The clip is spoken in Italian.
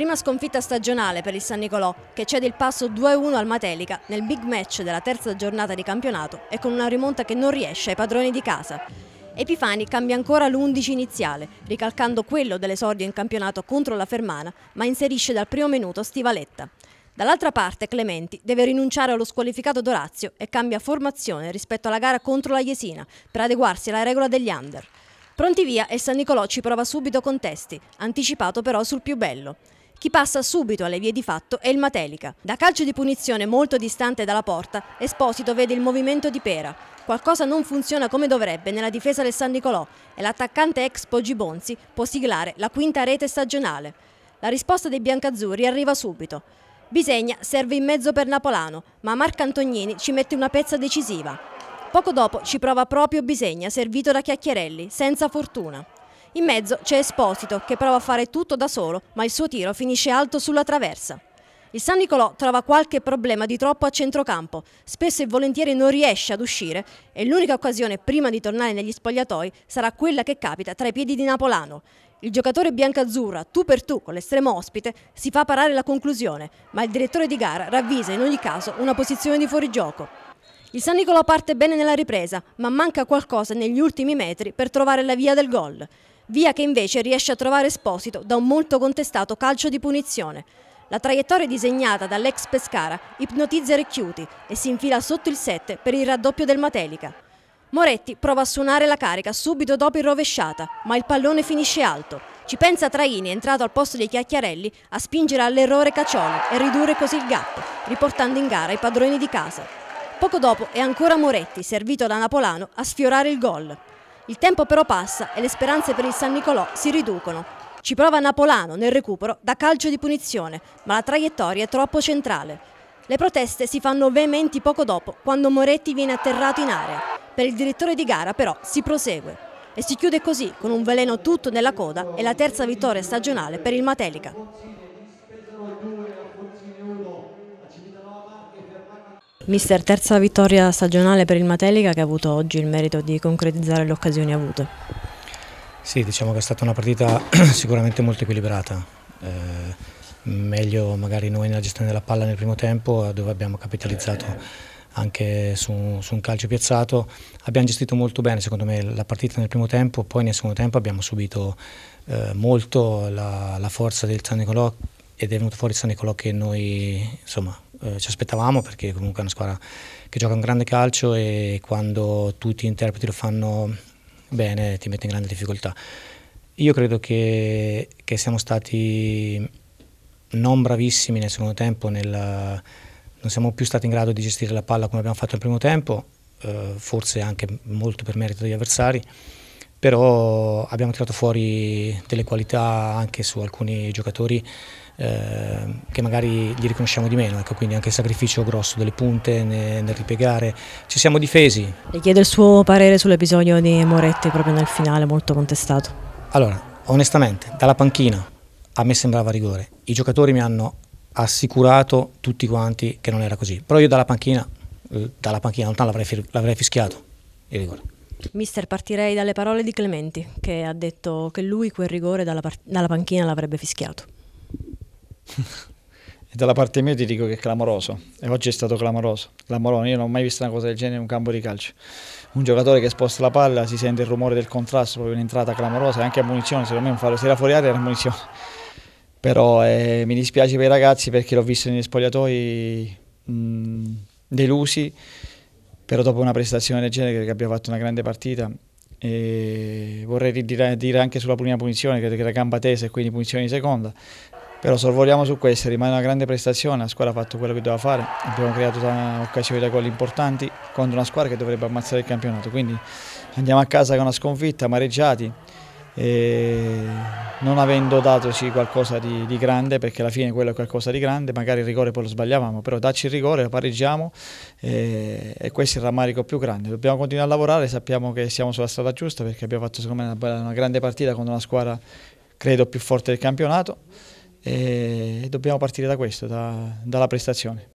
Prima sconfitta stagionale per il San Nicolò, che cede il passo 2-1 al Matelica nel big match della terza giornata di campionato e con una rimonta che non riesce ai padroni di casa. Epifani cambia ancora l'11 iniziale, ricalcando quello dell'esordio in campionato contro la Fermana, ma inserisce dal primo minuto Stivaletta. Dall'altra parte Clementi deve rinunciare allo squalificato Dorazio e cambia formazione rispetto alla gara contro la Jesina per adeguarsi alla regola degli under. Pronti via e San Nicolò ci prova subito con Testi, anticipato però sul più bello. Chi passa subito alle vie di fatto è il Matelica. Da calcio di punizione molto distante dalla porta, Esposito vede il movimento di Pera. Qualcosa non funziona come dovrebbe nella difesa del San Nicolò e l'attaccante ex Poggi Bonzi può siglare la quinta rete stagionale. La risposta dei biancazzurri arriva subito. Bisegna serve in mezzo per Napolano, ma Marco Antonini ci mette una pezza decisiva. Poco dopo ci prova proprio Bisegna, servito da Chiacchierelli, senza fortuna. In mezzo c'è Esposito che prova a fare tutto da solo, ma il suo tiro finisce alto sulla traversa. Il San Nicolò trova qualche problema di troppo a centrocampo, spesso e volentieri non riesce ad uscire e l'unica occasione prima di tornare negli spogliatoi sarà quella che capita tra i piedi di Napolano. Il giocatore biancazzurra, tu per tu con l'estremo ospite, si fa parare la conclusione, ma il direttore di gara ravvisa in ogni caso una posizione di fuorigioco. Il San Nicolò parte bene nella ripresa, ma manca qualcosa negli ultimi metri per trovare la via del gol via che invece riesce a trovare esposito da un molto contestato calcio di punizione. La traiettoria disegnata dall'ex Pescara ipnotizza Recchiuti e si infila sotto il 7 per il raddoppio del Matelica. Moretti prova a suonare la carica subito dopo il rovesciata, ma il pallone finisce alto. Ci pensa Traini, entrato al posto dei Chiacchiarelli, a spingere all'errore Caccioli e ridurre così il gap, riportando in gara i padroni di casa. Poco dopo è ancora Moretti, servito da Napolano, a sfiorare il gol. Il tempo però passa e le speranze per il San Nicolò si riducono. Ci prova Napolano nel recupero da calcio di punizione, ma la traiettoria è troppo centrale. Le proteste si fanno veementi poco dopo, quando Moretti viene atterrato in area. Per il direttore di gara però si prosegue e si chiude così con un veleno tutto nella coda e la terza vittoria stagionale per il Matelica. Mister, terza vittoria stagionale per il Matelica che ha avuto oggi il merito di concretizzare le occasioni avute. Sì, diciamo che è stata una partita sicuramente molto equilibrata. Eh, meglio magari noi nella gestione della palla nel primo tempo eh, dove abbiamo capitalizzato anche su, su, un calcio piazzato. Abbiamo gestito molto bene secondo me la partita nel primo tempo, poi nel secondo tempo abbiamo subito eh, molto la, la, forza del San Nicolò ed è venuto fuori San Nicolò che noi insomma eh, ci aspettavamo perché comunque è una squadra che gioca un grande calcio e quando tutti gli interpreti lo fanno bene ti mette in grande difficoltà. Io credo che, che siamo stati non bravissimi nel secondo tempo, nella, non siamo più stati in grado di gestire la palla come abbiamo fatto nel primo tempo, eh, forse anche molto per merito degli avversari però abbiamo tirato fuori delle qualità anche su alcuni giocatori eh, che magari gli riconosciamo di meno, ecco, quindi anche il sacrificio grosso delle punte nel, nel ripiegare, ci siamo difesi. Le chiedo il suo parere sull'episodio di Moretti proprio nel finale, molto contestato. Allora, onestamente, dalla panchina a me sembrava rigore, i giocatori mi hanno assicurato tutti quanti che non era così, però io dalla panchina, eh, dalla panchina lontano l'avrei fischiato il rigore. Mister, partirei dalle parole di Clementi, che ha detto che lui quel rigore dalla, dalla panchina l'avrebbe fischiato. e dalla parte mia ti dico che è clamoroso, e oggi è stato clamoroso. Clamorone, io non ho mai visto una cosa del genere in un campo di calcio. Un giocatore che sposta la palla, si sente il rumore del contrasto, proprio un'entrata clamorosa, e anche a munizione, secondo me un fallo, se era fuori aria era munizione. Però eh, mi dispiace per i ragazzi perché l'ho visto negli spogliatoi mh, mm, delusi, però dopo una prestazione del genere credo che abbia fatto una grande partita e vorrei dire, dire anche sulla prima punizione, credo che era gamba tesa e quindi punizione di seconda, però sorvoliamo su questa, rimane una grande prestazione, la squadra ha fatto quello che doveva fare, abbiamo creato occasioni da gol importanti contro una squadra che dovrebbe ammazzare il campionato, quindi andiamo a casa con una sconfitta, amareggiati, non avendo datoci qualcosa di, di, grande, perché alla fine quello è qualcosa di grande, magari il rigore poi lo sbagliavamo, però dacci il rigore, lo pareggiamo e, e questo è il rammarico più grande. Dobbiamo continuare a lavorare, sappiamo che siamo sulla strada giusta perché abbiamo fatto secondo me una, una grande partita con una squadra credo più forte del campionato e dobbiamo partire da questo, da, dalla prestazione.